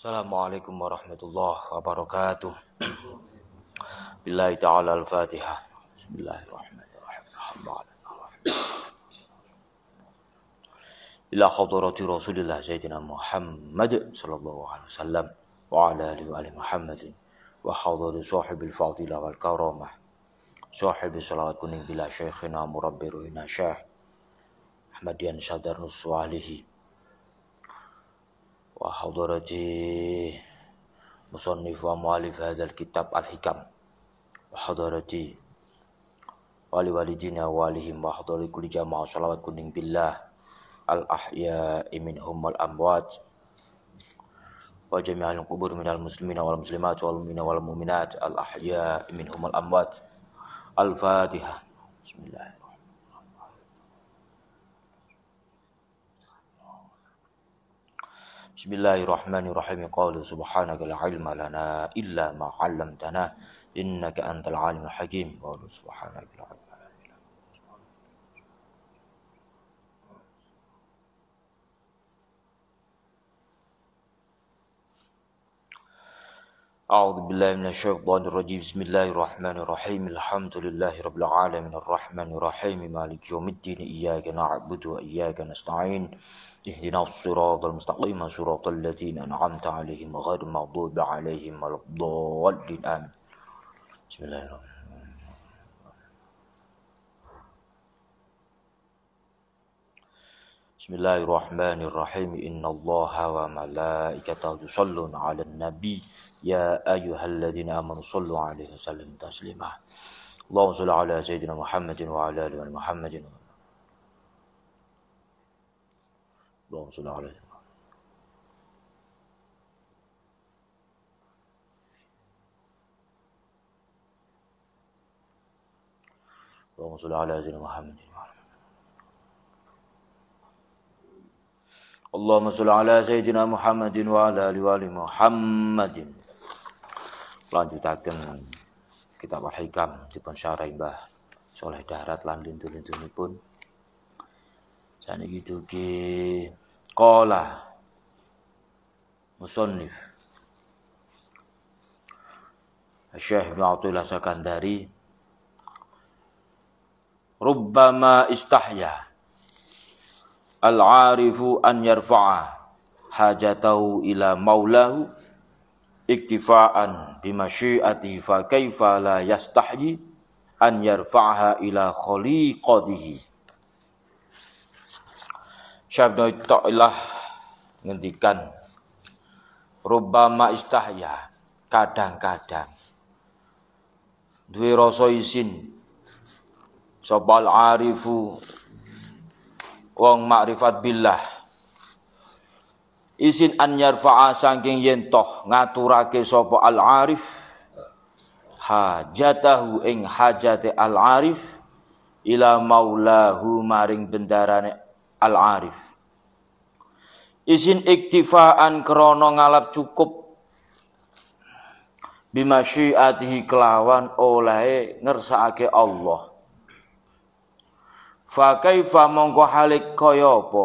Assalamualaikum warahmatullahi wabarakatuh. Billahi ta'ala al-Fatihah. Bismillahirrahmanirrahim. Ila hadrati Rasulillah Sayyidina Muhammad sallallahu alaihi wasallam wa ala alihi wa ali Muhammadin wa hadrati sahibil fadilah wal karamah. Sahibi salawat kuning bila syekhina murabbi ruhina syekh. Ahmadiyan sadar nuswalihi. وحضرتي مصنف ومؤلف هذا الكتاب الحكم ولي ولوالدينا وعليهم وحضر كل جماعة صلوات كنين بالله الأحياء منهم والأموات وجميع القبور من المسلمين والمسلمات والمؤمنين والمؤمنات الأحياء منهم والأموات الفاتحة بسم الله بسم الله الرحمن الرحيم قال سبحانك لا علم لنا إلا ما علمتنا إنك أنت العالم الحكيم قال سبحانك لا علم أعوذ بالله من الشيطان الرجيم بسم الله الرحمن الرحيم الحمد لله رب العالمين الرحمن الرحيم مالك يوم الدين إياك نعبد وإياك نستعين اهدنا الصراط المستقيم صراط الذين أنعمت عليهم غير المغضوب عليهم ولا الضالين آمين بسم الله الرحمن الرحيم بسم الله الرحمن الرحيم إن الله وملائكته يصلون على النبي يا أيها الذين آمنوا صلوا عليه وسلم تسليما اللهم صل على سيدنا محمد وعلى آل محمد اللهم صل على سيدنا اللهم صل على سيدنا محمد اللهم صل على سيدنا محمد وعلى آل محمد lanjutaken kitab Al-Hikam dipun syarai Mbah Soleh Darat lan lintu sana gitu ki kola musonif Syekh bin Abdullah Sakandari Rubbama istahya Al-arifu an yarfa'a hajatahu ila maulahu iktifaan bimasyiati fa kaifa la yastahyi an yarfa'aha ila khaliqatihi Syabnu Ta'ilah ngendikan Rubama istahya kadang-kadang duwe rasa isin sopal arifu wong makrifat billah isin an yarfa'a saking yen toh ngaturake sapa al arif hajatahu ing hajate al arif ila maulahu maring bendarane al arif isin iktifaan krono ngalap cukup bimasyiatihi kelawan oleh ngersakake Allah fa kaifa mongko halik kaya apa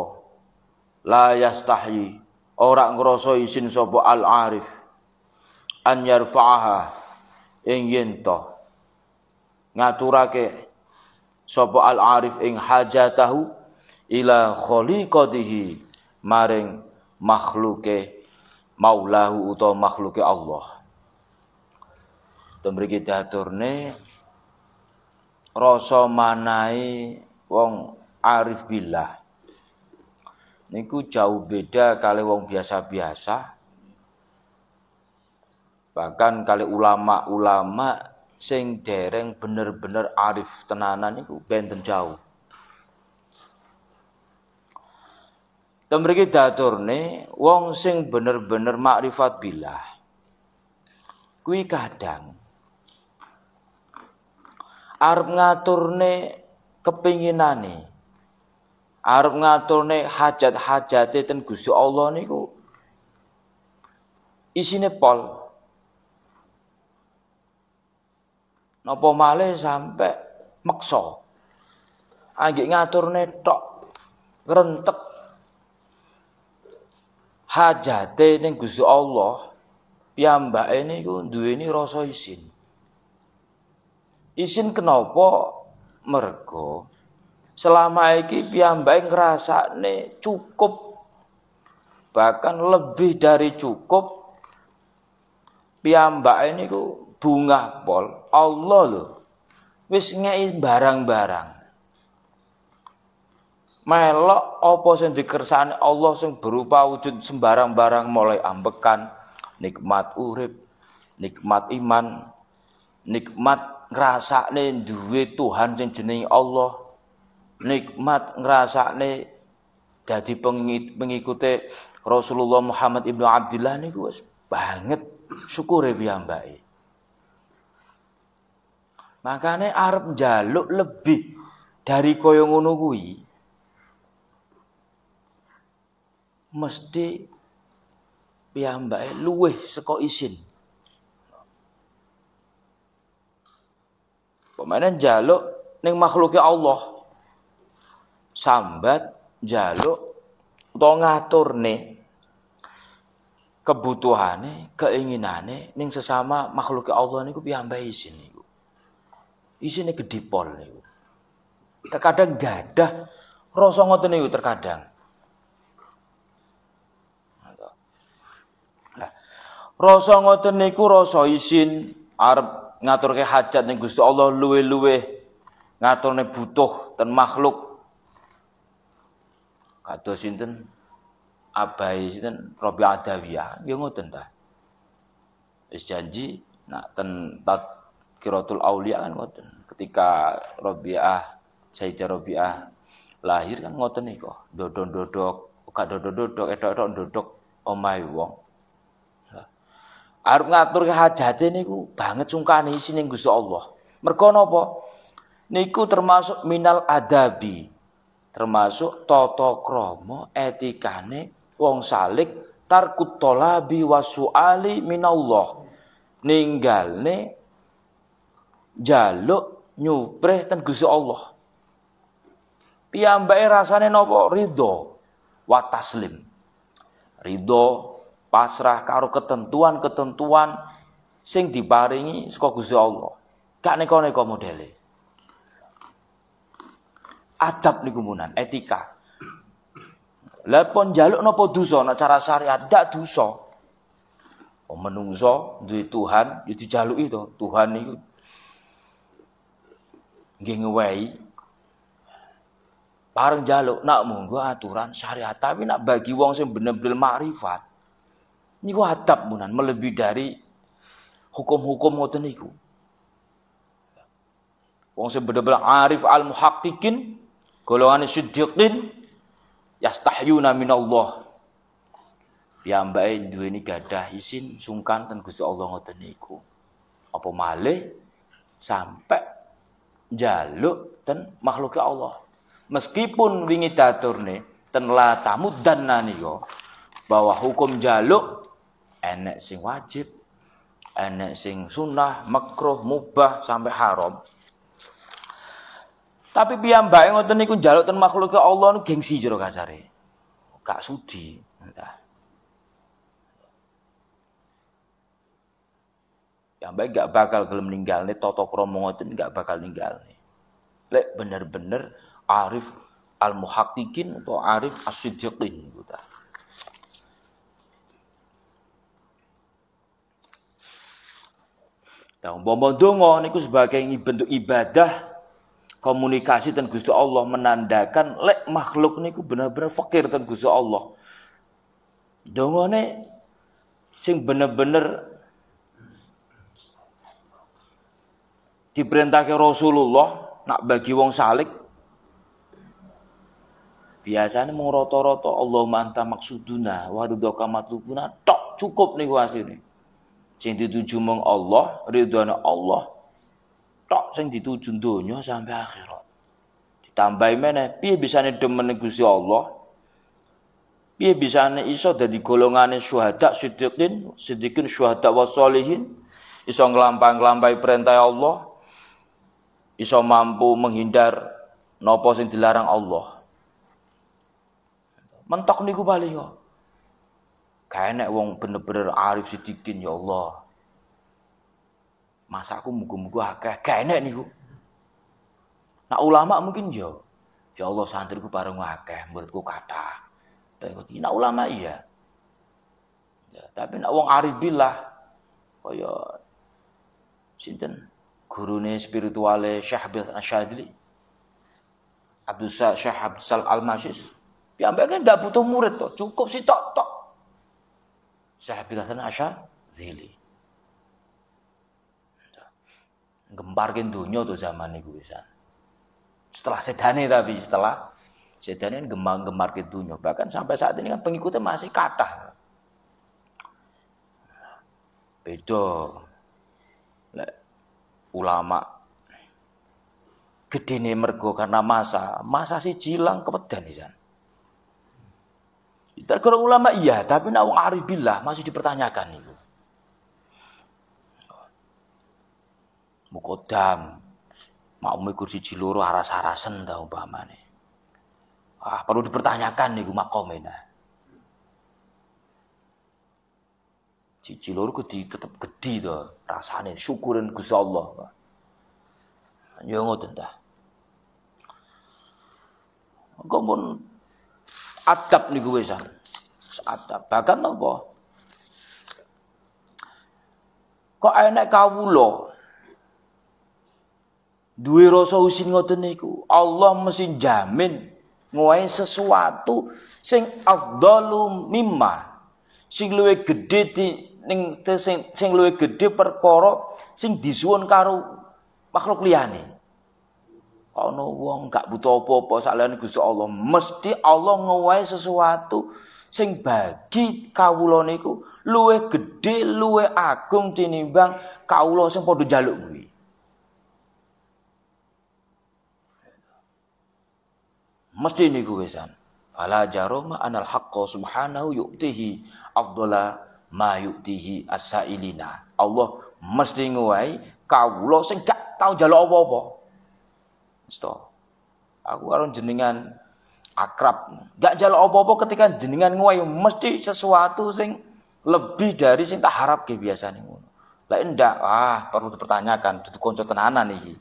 la yastahyi ora ngrasa isin sapa al-arif an yarfa'aha ing yento ngaturake sapa al-arif ing hajatahu ila khaliqatihi maring makhluke maulahu utawa makhluke Allah. Tembriki diaturne rasa manahi wong arif billah niku jauh beda kali wong biasa-biasa. Bahkan kali ulama-ulama sing dereng bener-bener arif tenanan niku benten jauh. Temriki daturne wong sing bener-bener makrifat bilah, kui kadang arep ngaturne kepinginane Arab nih hajat-hajate ten Gusti Allah niku isine pol. Napa sampai sampe meksa. Angge ah, nih tok rentek hajate ning Gusti Allah ini ku duweni rasa isin. Isin kenapa? Mergo selama ini iki ngerasa ngrasakne cukup bahkan lebih dari cukup ini niku bunga pol Allah lho wis ngei barang-barang melok apa sing dikersane Allah sing berupa wujud sembarang-barang mulai ambekan nikmat urip nikmat iman nikmat ngerasa ngrasakne duwe Tuhan sing jenenge Allah nikmat jadi pengikut pengikutnya Rasulullah Muhammad Ibnu Abdullah nih gue banget syukur syukure piyambake. makanya Arab Jaluk lebih dari kaya ngono kuwi. Mesti piyambake luwih saka isin. pemainan Jaluk ning makhluknya Allah sambat jaluk to ngatur ne kebutuhane, keinginane ning sesama makhluk Allah niku piambai isin niku. Isine gedipol niku. Terkadang gadah rasa ngoten niku terkadang. Nah, rasa ngoten niku rasa isin arep ngaturke hajat ning Gusti Allah luwe-luwe ngaturne butuh ten makhluk kados sinten abai sinten Robi Adawiyah nggih ngoten ta wis janji nak ten tat kiratul aulia kan ngoten ketika Robiah Sayyidah Robi'ah, lahir kan ngoten niku dodon-dodok gak dodon-dodok edok-edok dodok omahe wong Arep ngatur hajate niku banget sungkane isi ning Gusti Allah. Mergo napa? Niku termasuk minal adabi termasuk toto kromo etikane wong salik tarkut tolabi wasuali minallah ninggalne jaluk nyupreh ten Gusti Allah piyambake rasane nopo ridho wa taslim ridho pasrah karo ketentuan-ketentuan sing diparingi saka Gusti Allah gak neka modeli modele Adab niku munan, etika. Lepon jaluk napa dosa nek cara syariat dak dosa. Oh, menungso duwe Tuhan, jadi ya jaluk itu. Tuhan niku. Nggih ngewehi Bareng jaluk nak monggo aturan syariat, tapi nak bagi wong sing bener-bener makrifat. Niku adab munan melebih dari hukum-hukum ngoten niku. Wong sing bener-bener arif al muhaqqiqin golongan siddiqin yastahyuna minallah dua duweni gadah izin sungkan ten Gusti Allah ngoten niku apa malih sampai jaluk ten makhluk Allah meskipun wingi daturne ten la tamuddanna nika bahwa hukum jaluk enek sing wajib enek sing sunnah makruh mubah sampai haram tapi piyambake ngoten niku njaluk ten ke Allah nu gengsi jero kasare. Kak sudi. Entah. baik gak bakal gelem nih, totok romo ngoten gak bakal nih. Lek bener-bener arif al-muhaqqiqin atau arif as-siddiqin gitu. bawa bawa dongo niku sebagai bentuk ibadah komunikasi dan Gusti Allah menandakan lek makhluk niku benar-benar fakir dan Gusti Allah. Dongone sing benar-benar diperintahkan Rasulullah nak bagi wong salik biasanya mau roto-roto Allah manta maksuduna warudoka matlubuna tok cukup nih nih cinti dituju mong Allah Ridhoan Allah tok sing dituju dunia sampai akhirat. Ditambahi mana? piye bisane demen Gusti Allah? Piye bisane iso dadi golongane syuhada siddiqin, siddiqin syuhada wasolihin, iso ngelampang nglampahi perintah Allah, iso mampu menghindar nopo sing dilarang Allah. Mentok niku bali yo. Kae nek wong bener-bener arif sidikin ya Allah. Masa aku mugu-mugu agak gak enak niku. Nah ulama mungkin yo. Ya, ya Allah santriku bareng akeh, muridku kata. Nah ulama iya. Ya, tapi nak wong arif billah kaya sinten gurune spirituale Syekh Abdul Asyadili. Abdul Syekh Abdul Al-Masis. Piyambake kan gak butuh murid tuh cukup si tok. Syekh Abdul Hasan Asyadili. gemparkin dunia tuh zaman niku bisa. Setelah sedane tapi setelah sedane yang gemar-gemar dunia. Bahkan sampai saat ini kan pengikutnya masih kata. Beda. ulama gede nih mergo karena masa masa si jilang kepedan isan. kalau ulama iya, tapi nawang arif billah masih dipertanyakan itu. kodam makmume kursi Ciluru, aras-arasen ta umpama ah perlu dipertanyakan niku makomena Cici loro gede tetap gede to rasanya syukurin gus Allah. Ya ngoten ta. Engko pun adab gue wesan. Adab. Bahkan apa Kok kau kawula duwe rasa usin ngoten niku, Allah mesti jamin ngowahi sesuatu sing afdalu mimma sing luwe gedhe di ning sing sing luwe gedhe perkara sing disuwun karo makhluk liyane. Ana wong gak butuh apa-apa saliyane Gusti Allah, mesti Allah ngowahi sesuatu sing bagi kawula niku luwih gedhe, luwe agung tinimbang kawula sing padha njaluk kuwi. Mesti niku wesan. Fala jaroma anal haqqo subhanahu yu'tihi afdala ma yu'tihi asailina Allah mesti nguwai kawula sing gak tau njaluk apa-apa. Mesti. Aku karo jenengan akrab, gak njaluk apa-apa ketika jenengan nguwai mesti sesuatu sing lebih dari sing tak harap ke nih. ngono. Lah ndak, ah perlu dipertanyakan, itu kanca tenanan iki.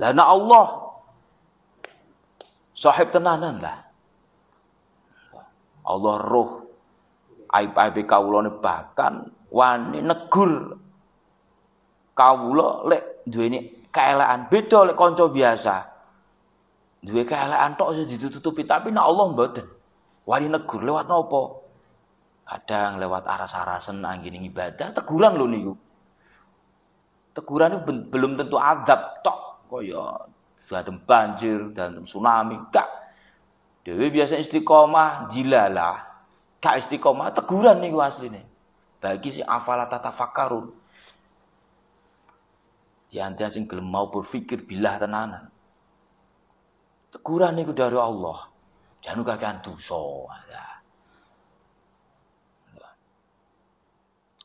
Lah nek Allah Sahib tenanan lah. Allah roh aib-aib kawulane bahkan wani negur kawula lek ini kaelaan beda lek kanca biasa duwe kaelaan tok iso ditutupi tapi nek Allah mboten wani negur lewat nopo kadang lewat arah aras-arasen anggene ibadah teguran lo niku teguran itu belum tentu adab tok kaya Gandum banjir, dan tsunami, kak Dewi biasa istiqomah, jilalah. Tak istiqomah, teguran nih nih. Bagi si afala tata fakarun. Di antara sing gelem mau berpikir bila tenanan. Teguran nih dari Allah. Jangan kakean dosa. Ya.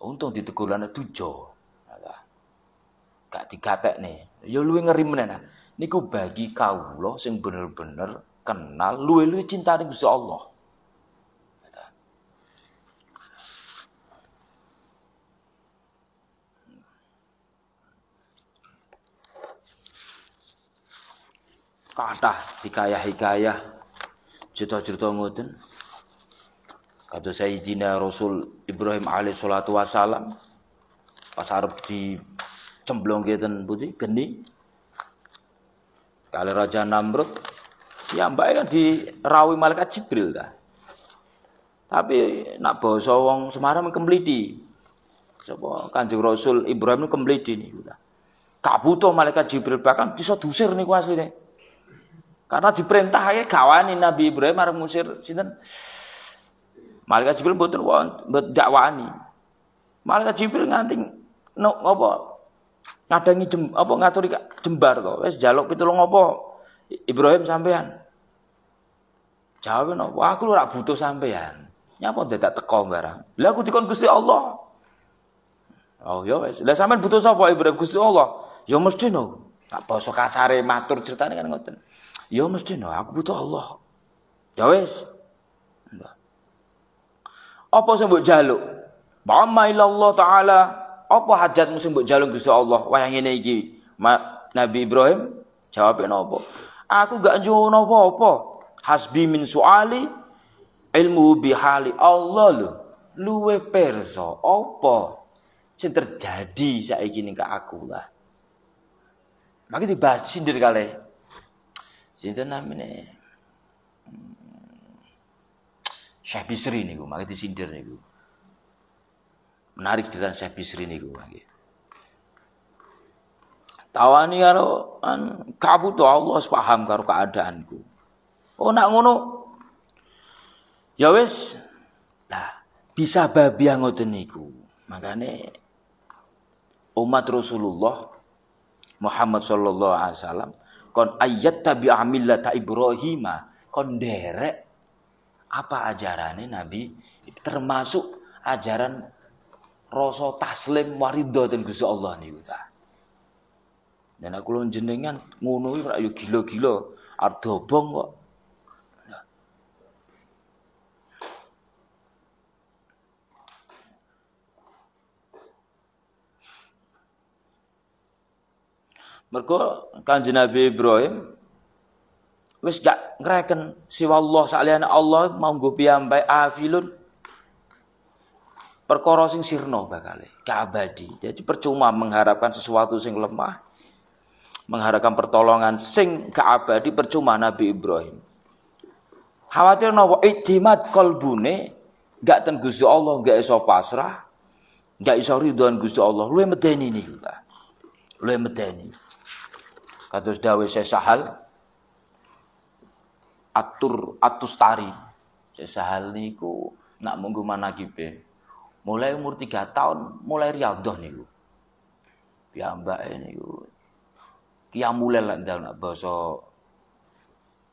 Untung ditegur ada tujuh. Gak dikatek nih. Ya luwe ngeri menenang niku bagi kau loh, sing bener-bener kenal luwe-luwe cintane Gusti Allah. Kata hikayah-hikayah cerita-cerita ngoten. Kata Sayyidina Rasul Ibrahim alaih salatu wasalam pas di cemblong keten putih geni kalau Raja Namrud, ya mbaknya kan Rawi malaikat Jibril dah. Tapi nak basa wong Semarang kemlidi. Coba Kanjeng Rasul Ibrahim kembali di ini Gak butuh malaikat Jibril bahkan bisa dusir niku asline. Karena diperintah ae kawani Nabi Ibrahim arep musir. sinten? Malaikat Jibril betul wonten dak Malaikat Jibril nganting no, apa ngadangi jem, apa ngaturi jembar to. Wis jaluk pitulung apa Ibrahim sampean. jawabin napa? Aku ora butuh sampean. Nyapa tak teko barang. lha aku dikon Gusti Allah. Oh yo ya wis. lha sampean butuh sapa Ibrahim Gusti Allah? Yo ya mesti no. Tak basa kasare matur ceritane kan ngoten. Yo ya mesti no, aku butuh Allah. Ya wis. Apa sing mbok jaluk? Bama Allah taala apa hajat musim mbok jaluk Gusti Allah wayang ngene iki? Nabi Ibrahim jawab napa? Aku gak njuwun apa-apa. Hasbi min suali ilmu bihali Allah lu Luwe perso apa sing terjadi saiki ning aku lah. Maka dibahas sindir kali. Sinten namanya. Hmm. Syekh Bisri ini. maka disindir niku. Menarik cerita Syekh Bisri niku lagi. Tawani karo an tu Allah paham karo keadaanku. Oh nak ngono. Ya wes, Lah, bisa babi ngoten niku. Makane umat Rasulullah Muhammad sallallahu alaihi wasallam kon ayat tabi ta Ibrahim kon derek apa ajarannya Nabi termasuk ajaran rasa taslim waridho dan Gusti Allah nih ta. Dan aku lho jenengan ngono iki yo gila-gila arep kan kok. Mergo Kanjeng Nabi Ibrahim wis gak ngreken siwa Allah saliyane Allah monggo piyambak afilun perkara sing sirna bakale kabadi. Jadi percuma mengharapkan sesuatu sing lemah, mengharapkan pertolongan sing keabadi percuma Nabi Ibrahim. Khawatir nawa itimat kolbune gak ten Gusti Allah gak iso pasrah, gak iso ridhoan Gusti Allah. Luwe medeni niku ta. Luwe medeni. Kados dawe saya sahal atur atustari. Saya sahal niku nak munggu manakibe Mulai umur tiga tahun mulai riadah nih lu, niku mulai lah dalam bahasa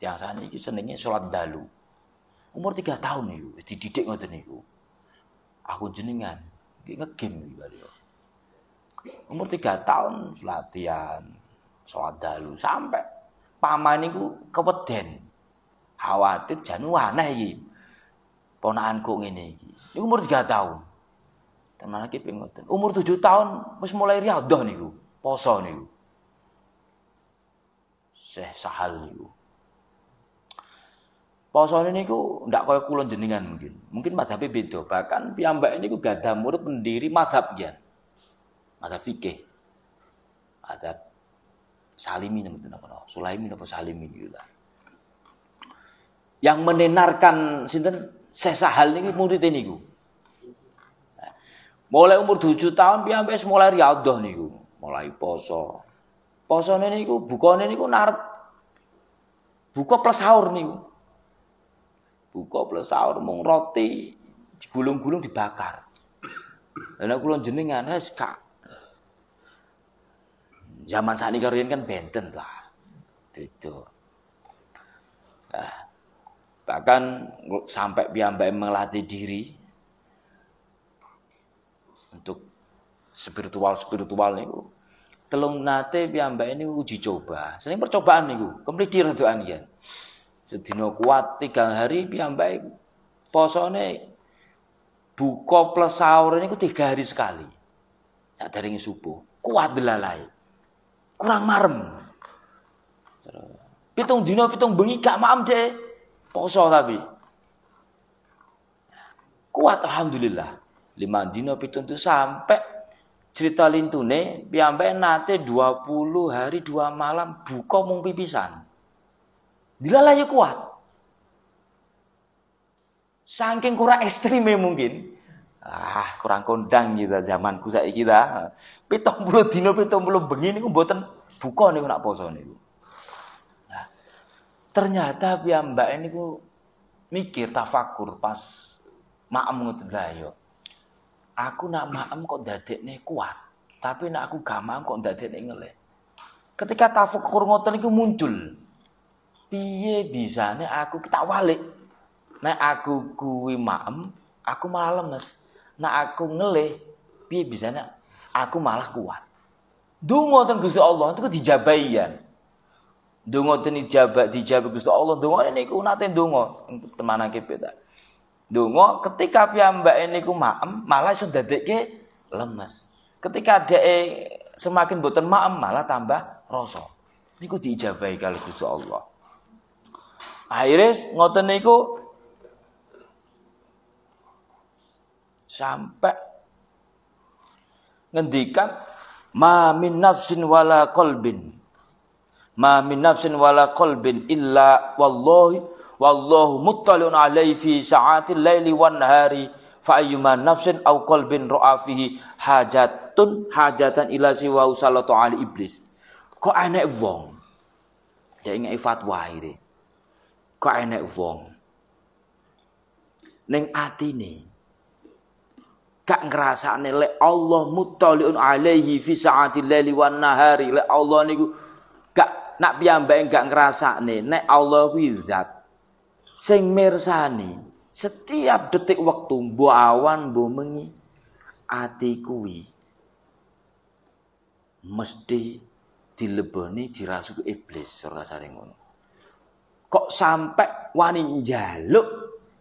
yang sana ini senengnya sholat dalu. Umur tiga tahun nih lu dididik ngoten lu Aku jenengan iki ngegame beliau. Umur tiga tahun latihan sholat dalu sampai paman ku keweden. Khawatir janu aneh ini Ponakanku ini, ini umur tiga tahun. Teman lagi pengen Umur tujuh tahun mus mulai riadah niku, poso niku. Seh Sahal niku. Posone niku ndak kaya kulon jenengan mungkin. Mungkin madhabe beda. Bahkan ini niku gada murid pendiri madhab ya. Madhab fikih. Madhab Salimi apa napa Sulaimi apa Salimi gitu lah. Yang menenarkan sinten seh Sahal niki murid niku. Mulai umur 7 tahun piye wis mulai riyadhah niku, mulai poso. Posone niku bukane niku narep buka plus sahur niku. Buka plus sahur mung roti digulung-gulung dibakar. Lah nek kula jenengan wis kak. Zaman ini kalian kan benten lah. Beda. Nah, bahkan sampai piyambak melatih diri untuk spiritual-spiritual niku telung nate piyambak ini uji coba sering percobaan nih niku kemudian itu anian sedino kuat tiga hari piyambak posone buka plus sahur ku tiga hari sekali tak daringi subuh kuat belalai kurang marem pitung dino pitung bengi gak maam deh poso tapi kuat alhamdulillah lima dino pituntu sampai cerita lintune piambe nate dua puluh hari dua malam buka mung pipisan. Dilalahi kuat. Saking kurang ekstrim mungkin. Ah, kurang kondang gitu zamanku kita pitung puluh dino 70 begini niku buatan buka nih nak poso ternyata Nah, ternyata ini ku mikir tafakur pas ma'am layu Aku nak ma'am kok nih kuat, tapi nak aku gak maem kok nih ngelih. Ketika tafuk ngoten itu muncul. Piye bisa nih aku kita walik. nih aku kuwi ma'am, aku malah lemes. Nah aku ngelih, piye bisa nih, aku malah kuat. Dungo ten Gusti Allah itu dijabaian. Dungo ten dijabak dijabak Gusti Allah dungo niku nate dungo temanake beda. Dungo ketika piyambak ini ku maem malah sudah dek lemes. Ketika dek semakin boten maem malah tambah Ini ku diijabahi kali Gusti Allah. Akhirnya ngoten niku sampai ngendikan ma min nafsin wala kolbin, ma min nafsin wala kolbin, illa wallahi Wallahu muttalun alaihi fi sa'atil laili wan nahari fa ayyuma nafsin aw qalbin ra'a fihi hajatun hajatan ila siwa usallatu ali iblis. Kok enek wong. Ya ingek fatwa iki. Kok enek wong. Ning atine gak ngrasakne lek Allah muttaliun alaihi fi sa'atil leli wan nahari. Lek Allah niku gak nak piyambake gak ngrasakne nek Allah wizat sing mirsani setiap detik waktu buawan awan bu mengi ati kuwi mesti dileboni dirasuki iblis surga sare kok sampai wani jaluk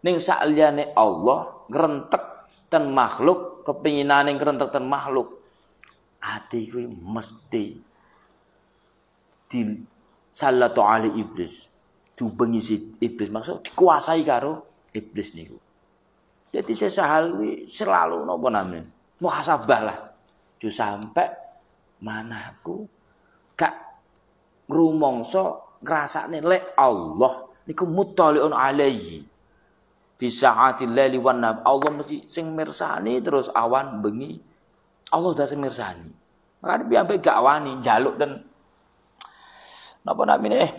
ning sakliyane Allah ngrentek ten makhluk kepinginane ngrentek ten makhluk ati kuwi mesti di salatu ali iblis dubengi si iblis maksud dikuasai karo iblis niku. Jadi saya sesahal selalu nopo namanya muhasabah lah. Jo sampai manaku gak rumongso nih le Allah niku muttaliun alaihi. bisa hati leli warna Allah mesti sing mirsani terus awan bengi. Allah dah sing mirsani. biar begak gak wani jaluk dan napa namine eh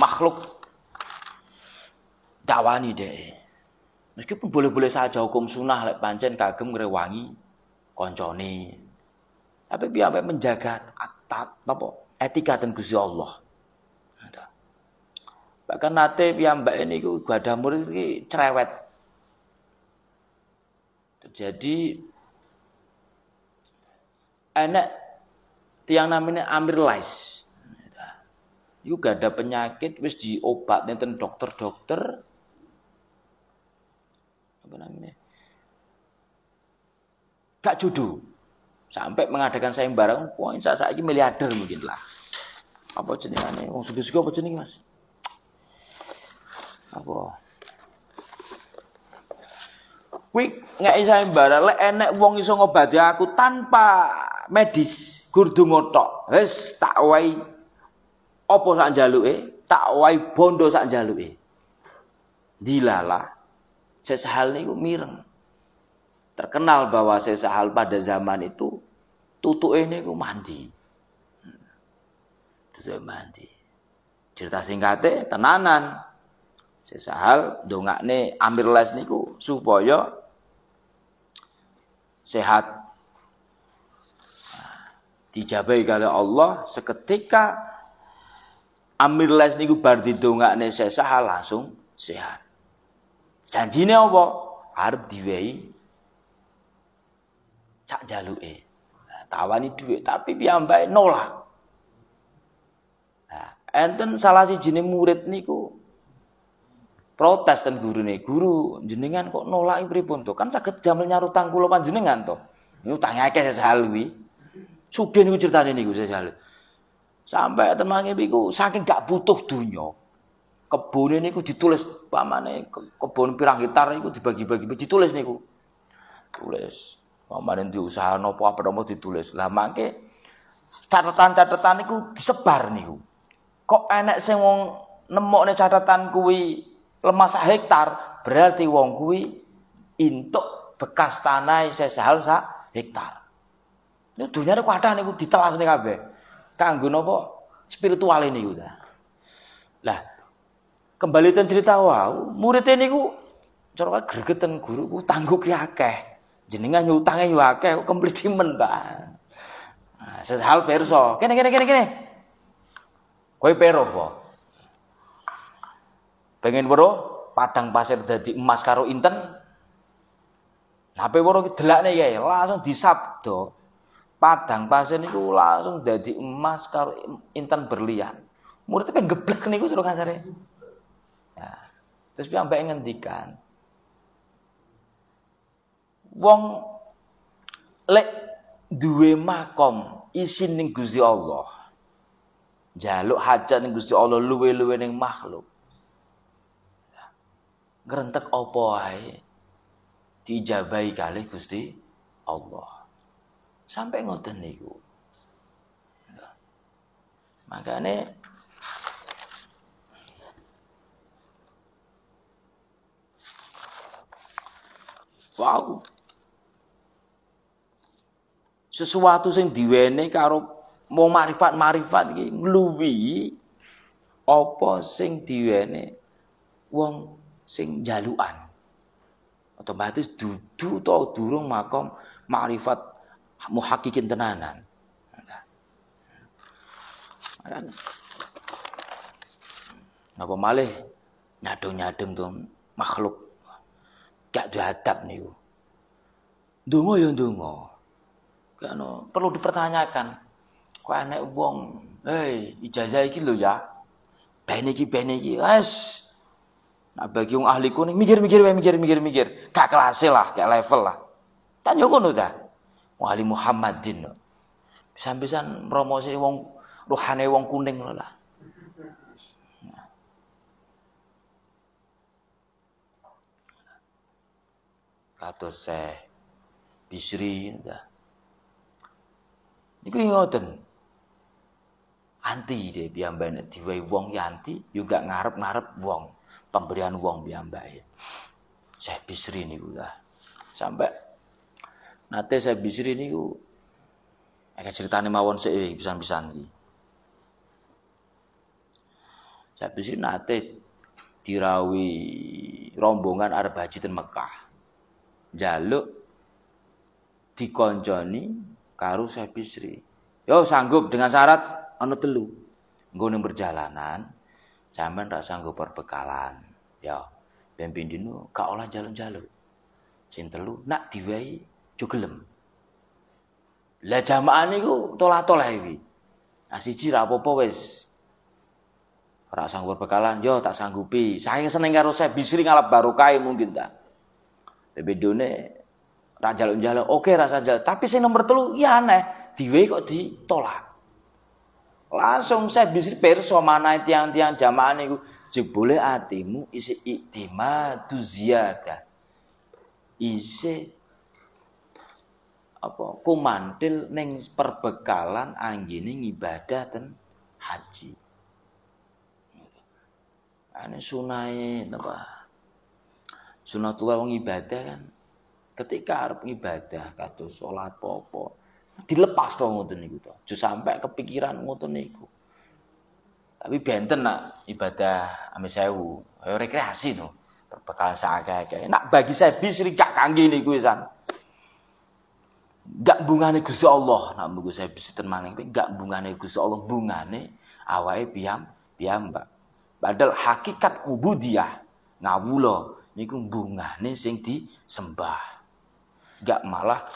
makhluk dakwani deh. Meskipun boleh-boleh saja hukum sunnah lek pancen kagem ngrewangi koncone. Tapi piye menjaga atat apa etika dan Gusti Allah. Bahkan nate biar mbak ini ku gadah murid ini cerewet. Jadi enak tiang namanya Amir Lais gak ada penyakit wis diobat nenten dokter-dokter apa namanya gak judu, sampai mengadakan sayembara, wah insya saya ini miliarder mungkin lah apa jenisnya? wong sugi-sugi apa jenenge Mas apa Kuwi ngeki sayembarang lek enek wong iso ngobati aku tanpa medis gurdu ngotok, wis tak wae opo sak jaluke? Tak wai bondo sak jaluke. Dilala. Sesahal niku mireng. Terkenal bahwa sesahal pada zaman itu tutuke niku mandi. Hmm. Tutuke mandi. Cerita singkatnya tenanan. Sesahal dongakne ambil Les niku supaya sehat nah, dijabai kali Allah seketika Amir les niku bar nih sesah langsung sehat. Janjinya apa? Arep diwehi cak jalue. Nah, tawani duit tapi piyambake nolak. Nah, enten salah si jenis murid niku protes guru gurune, "Guru, jenengan kok nolak pripun to? Kan sakit damel nyarutang kula panjenengan to." Niku tangake sesah kuwi. Sugih nih critane niku sesah. Sampai temange saking gak butuh kebun ini ku ditulis pamane kebun pirang hektar niku dibagi-bagi ditulis niku. Tulis. Pamane diusaha nopo apa nopo ditulis. Lah mangke catatan-catatan niku disebar niku. Kok enek sing wong nemokne catatan kuwi lemah sak hektar, berarti wong kuwi intuk bekas tanah sesahal sak hektar. Ini dunia ini kuadah ini ditelas ini kabeh. Kanggo nopo spiritual ini yuda. Lah, kembali ten cerita wow, murid ini ku cara guru guruku tangguh ya akeh. Jenengan nyutangnya ya akeh, ku kembali Pak. Nah, sesal perso. Kene kene kene kene. Kowe pero po. Pengen bro padang pasir dadi emas karo inten. tapi weruh delaknya ya langsung disabdo padang pasir niku langsung jadi emas kalau intan berlian. Murid tapi geblek niku suruh kasar Ya. Terus dia sampai ngendikan. Wong lek duwe makom isin ning Gusti Allah. Jaluk hajat ning Gusti Allah luwe-luwe ning makhluk. Ya, Gerentek opoai dijabai kali Gusti Allah. Sampai ngoten niku. Ya. Makanya Wow. Sesuatu sing diwene karo mau marifat marifat iki ngluwi apa sing diwene wong sing jaluan. Otomatis dudu to durung makom marifat muhakikin tenanan. Napa malih nyadung-nyadung tuh makhluk. Gak dihadap niku. Dungo ya dungo. Kano perlu dipertanyakan. Kok enek wong, hei, ijazah iki lho ya. Ben iki ben iki. Wes. Nah bagi wong ahli kuning mikir-mikir mikir-mikir mikir. Gak kelas e lah, kak level lah. Tanyo ngono dah. Wali Muhammadin. bisa-bisa promosi wong ruhane wong kuning lah. Kata saya Bisri ya. Niku ngoten. Anti dhe piyambake diwehi wong ya anti, juga ngarep-ngarep wong. Pemberian wong piyambake. Saya Bisri nih lah. Sampai nate saya bisri niku akeh ceritane mawon sik bisa eh, bisa nih. Saya bisri nate dirawi rombongan Arab haji dan Mekah. Jaluk dikonjoni, karu saya bisri. Yo sanggup dengan syarat ono telu. Nggo berjalanan, sampean rasa sanggup perbekalan. Ya, pemimpin dino kau olah jalan-jalan. Cintelu, nak diwai gelem. Lah jamaah niku tolah-tolah iki. Nah siji ra apa-apa wis. Ora sanggup bekalan, yo tak sanggupi. Saya seneng karo saya bisri ngalap baru kai mungkin ta. done ra jaluk jalan oke rasa jalan, tapi sing nomor telu iya aneh, diwe kok ditolak. Langsung saya bisri perso mana tiang-tiang jamaah niku jebule atimu isi iktimadu ziyadah. Isi apa kumantil neng perbekalan anggene ngibadah ten haji. Ane sunai apa? Sunatullah wong ibadah kan ketika arep ibadah kados sholat popo dilepas tuh ngoten niku tuh Jo sampai kepikiran ngoten niku. Tapi benten nak ibadah ame sewu, ya rekreasi to. Perbekalan sak Nak bagi saya bisri ricak kangi niku pisan gak bungane Gusti Allah. nggak munggu saya bisitan maning gak bungane Gusti Allah, bungane awake piyam piyambak. Padahal hakikat ubudiyah ngawulo niku bungane sing disembah. Gak malah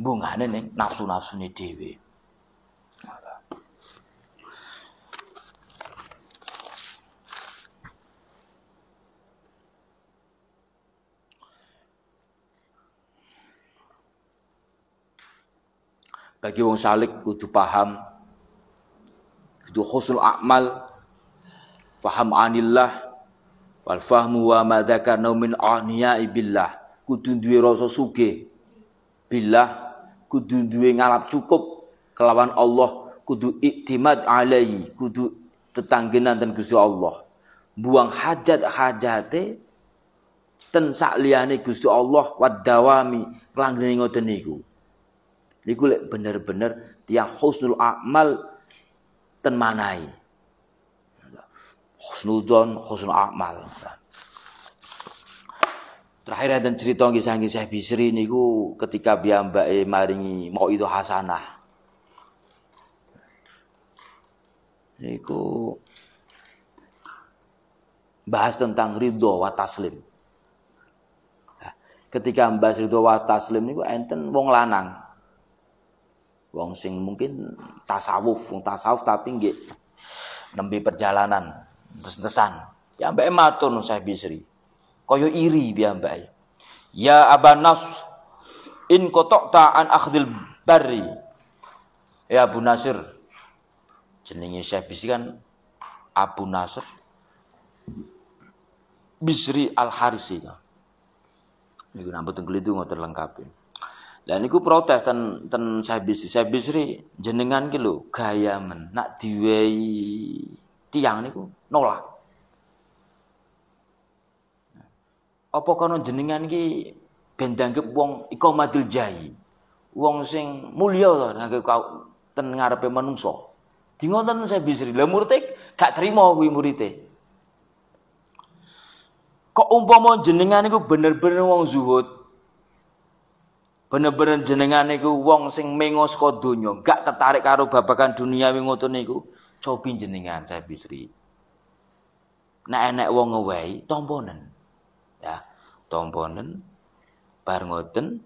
bungane neng nafsu-nafsune dhewe. bagi wong salik kudu paham kudu husnul akmal, faham anillah wal fahmu wa ma dzakarna min aniyai billah kudu duwe rasa suge, billah kudu duwe ngalap cukup kelawan Allah kudu iktimad alaihi kudu tetanggenan dan Gusti Allah buang hajat hajate ten sak liyane Gusti Allah wadawami langgene ngoten niku Niku lek bener-bener tiang husnul amal ten manai. don, husnul amal. Terakhir ada cerita kisah-kisah Bisri ku ketika e maringi mau itu hasanah. ku bahas tentang ridho wa taslim. Nah, ketika mbak ridho wa taslim ku enten wong lanang Wong sing mungkin tasawuf, wong tasawuf tapi nggih nembe perjalanan tes-tesan. Ya mbak matur saya bisri. Koyo iri biar mbak. Ya Aban Nas in kotokta an akhdil bari. Ya Abu Nasir. Jenenge saya bisri kan Abu Nasir. Bisri Al-Harisi. Iku nambut tenggelit itu ngotot lengkapin. Lah niku protes ten ten Syekh Bisri. Syekh Bisri jenengan ki lho gaya men nak diwehi tiang niku nolak. Apa kono jenengan ki ben danggep wong iqamatul jahi. Wong sing mulya to nangke ten ngarepe manungsa. Di ngoten saya Bisri. Lah murite gak terima kuwi murite. Kok umpama jenengan niku bener-bener wong zuhud, bener-bener jenengan niku wong sing mengo saka donya, gak ketarik karo babagan dunia ngoten niku, cobi jenengan saya bisri. Nek enek wong ngewehi tomponen. Ya, tomponen bar ngoten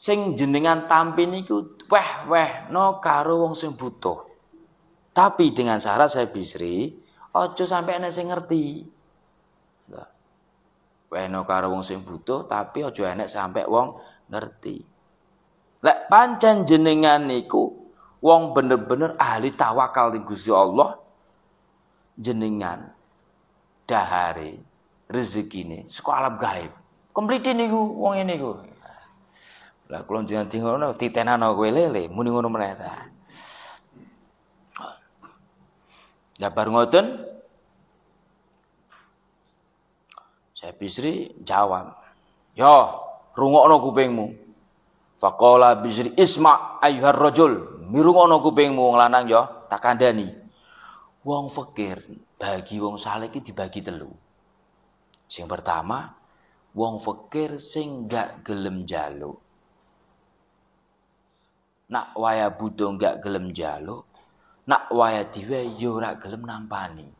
sing jenengan tampil niku weh-weh no karo wong sing butuh. Tapi dengan syarat saya bisri, ojo sampai enek sing ngerti. Weno karo wong sing butuh tapi aja enek sampai wong ngerti. Lek pancen jenengan niku wong bener-bener ahli tawakal ning Gusti Allah jenengan dahare rezekine saka alam gaib. Komplitin niku wong ini iku. Lah kula jenengan dingono titenano kowe lele muni ngono meneh ta. Lah ngoten Saya Bisri jawab, "Yo, ya, no kupingmu." fakola Bisri, "Isma rojul mirungok no kupingmu wong lanang yo, ya, tak ni, Wong fakir bagi wong saleh itu dibagi telu. Sing pertama, wong fakir sing gak gelem jaluk. Nak waya butuh gak gelem jaluk, nak waya diwe yo ya ora gelem nampani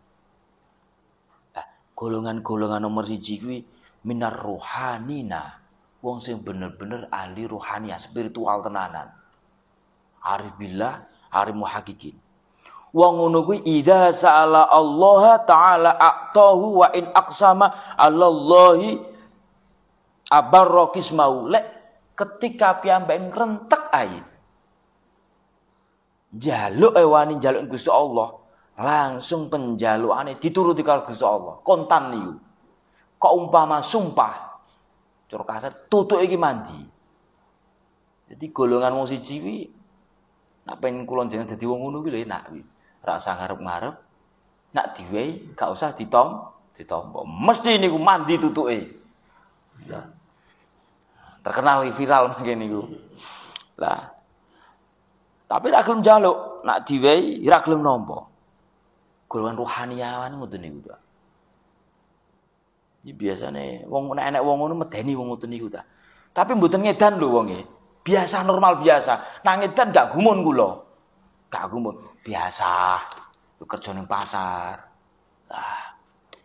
golongan-golongan nomor siji kuwi minar ruhanina wong sing bener-bener ahli ruhania spiritual tenanan arif billah arif muhakikin wong ngono kuwi idza sa'ala Allah taala atahu wa in aqsama allahi abarrokis maulek ketika piyambak ngrentek ae jaluk ewani jaluk Gusti Allah langsung penjaluane dituruti karo Gusti Allah. Kontan niku. Kok umpama sumpah cara kasar tutuk iki mandi. Jadi golongan wong siji kuwi nak pengen kula jeneng dadi wong ngono kuwi lho enak kuwi. Ora usah ngarep-ngarep. Nak diwehi gak usah ditom, ditompo. Mesti niku mandi tutuke. Ya. Terkenal viral mangke niku. Lah. Tapi ra gelem njaluk, nak diwehi ra gelem golongan rohaniawan ngoten niku ta. Iki biasane wong enek wong ngono medeni wong ngoten niku ta. Tapi mboten ngedan lho wonge. Biasa normal biasa. Nang ngedan gak gumun kula. Gak gumun, biasa. Kerja ning pasar. Ah,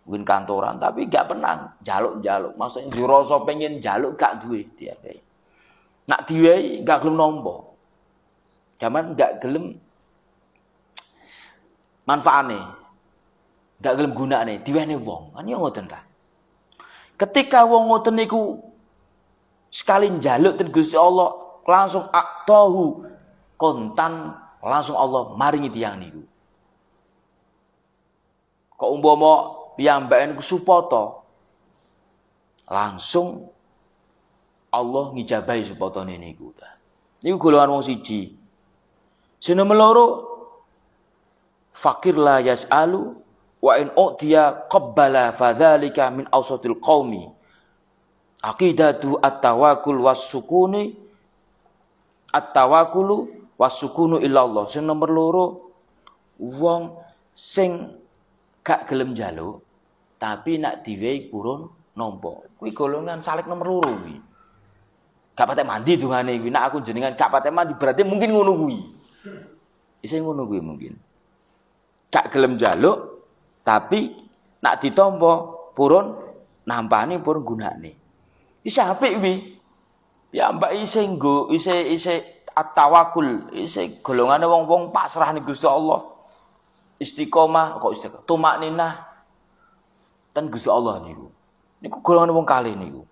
mungkin kantoran tapi gak pernah jaluk-jaluk. Maksudnya juroso pengen jaluk gak duwe dia kayak. Nak diwei gak gelem nompo. Zaman gak gelem manfaatnya Gak gelem nih, diwehne wong. Kan yo ya ngoten ta. Ketika wong ngoten niku sekali njaluk ten Gusti Allah, langsung aktohu kontan langsung Allah maringi tiang niku. Kok umpama piyambakan ku supoto langsung Allah ngijabahi supotone niku ta. Niku golongan wong siji. Jeneng meloro fakir la yas'alu wa in u'tiya qabbala fadzalika min awsatil qaumi aqidatu at-tawakkul was-sukuni at-tawakkulu was-sukunu illallah sing nomor loro wong sing gak gelem jaluk tapi nak diwehi purun nampa kuwi golongan salek nomor loro kuwi gak patek mandi dungane kuwi nak aku jenengan gak patek mandi berarti mungkin ngono kuwi isih ngono kuwi mungkin gak gelem jaluk tapi nak ditompo purun nampani purun gunane wis apik wi ya mbak ise nggo ise ise atawakul, tawakul ise golongane wong-wong pasrah nih Gusti Allah istiqomah kok istiqomah nah, dan Gusti Allah niku niku golongan wong kali niku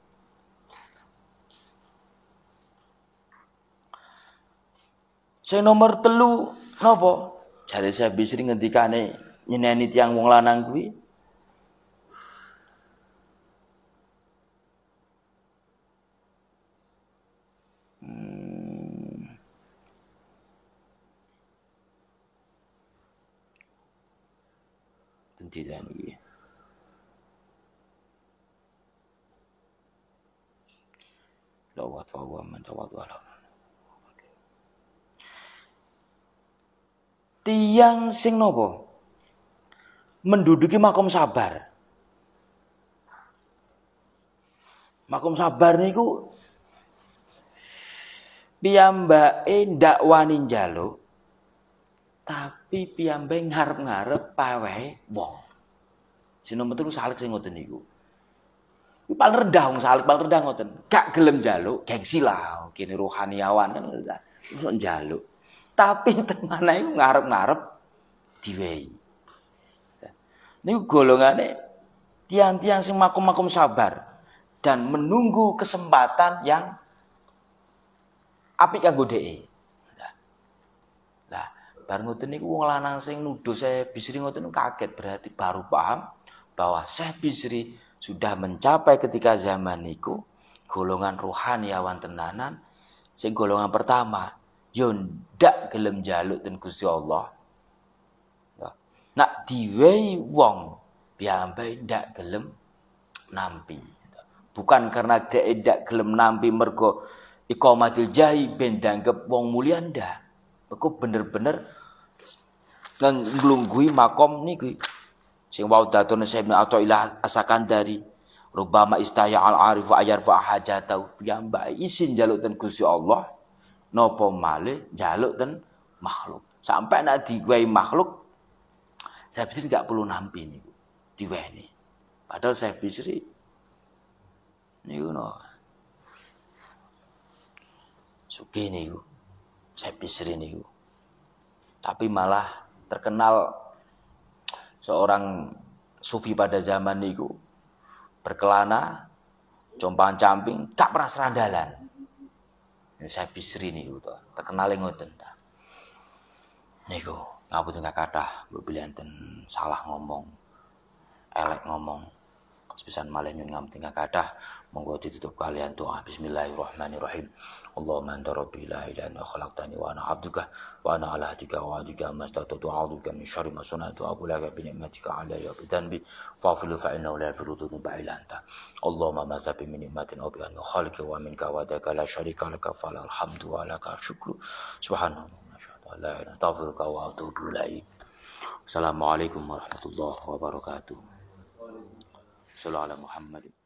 Saya nomor telu nopo jadi saya Bisri ngendikane nyeneni tiang wong lanang kuwi. Hmm. iya, iki. Lawat wa wa man tiang sing nopo menduduki makom sabar. Makom sabar niku piyambake ndak wani jalo, tapi piyambake ngarep-ngarep pawe wong. Sing nomor terus salik sing ngoten niku. paling rendah wong salik paling rendah ngoten. Gak gelem njaluk, gengsi lah kene rohaniawan kan njaluk. Tapi temana itu ngarep-ngarep diwehi. golongan ini tiang-tiang sing makum-makum sabar dan menunggu kesempatan yang apik kanggo Nah, nah bar ngoten ini wong lanang sing nuduh saya bisri ini kaget berarti baru paham bahwa saya Bisri sudah mencapai ketika zaman niku golongan awan tenanan sing golongan pertama Yun dak gelem jaluk dan Gusti Allah. Ya. Nak diwehi wong piyambai e dak gelem nampi. Bukan karena dia e dak gelem nampi mergo ikomatil jahi ben danggep wong mulia aku Mergo bener-bener nglunggui makom niki. Sing wau datone atau ilah asakan dari Rubama istaya al arif ayar fa hajatau piyambak e isin jaluk dan Gusti Allah Nopo male jaluk ten makhluk. Sampai nak diwai makhluk saya pikir nggak perlu nampi nih, diwai nih. Padahal saya pikir, Bisri niku no. nih niku. Saya Bisri niku. Tapi malah terkenal seorang sufi pada zaman niku berkelana, compang-camping, tak pernah serandalan. Ya, saya Syabisri niku gitu. to. Terkenal ngoten ta. Niku ngapunten kathah, mbok bilih salah ngomong. Elek ngomong sepisan malih nyun tinggal kata, monggo ditutup kalian doa bismillahirrahmanirrahim Allahumma anta rabbi la ilaha illa khalaqtani wa ana 'abduka wa ana 'ala ahdika wa adika mastata'tu a'udzuka min syarri ma sana'tu abulaga bi ni'matika 'alayya bi dhanbi faghfir fa la yaghfiru dhunuba illa Allahumma ma zabi min ni'matin aw wa minka wa daka la syarika laka fal wa laka syukru subhanallah la ilaha wa atubu ilaik Assalamualaikum warahmatullahi wabarakatuh صلوا على محمد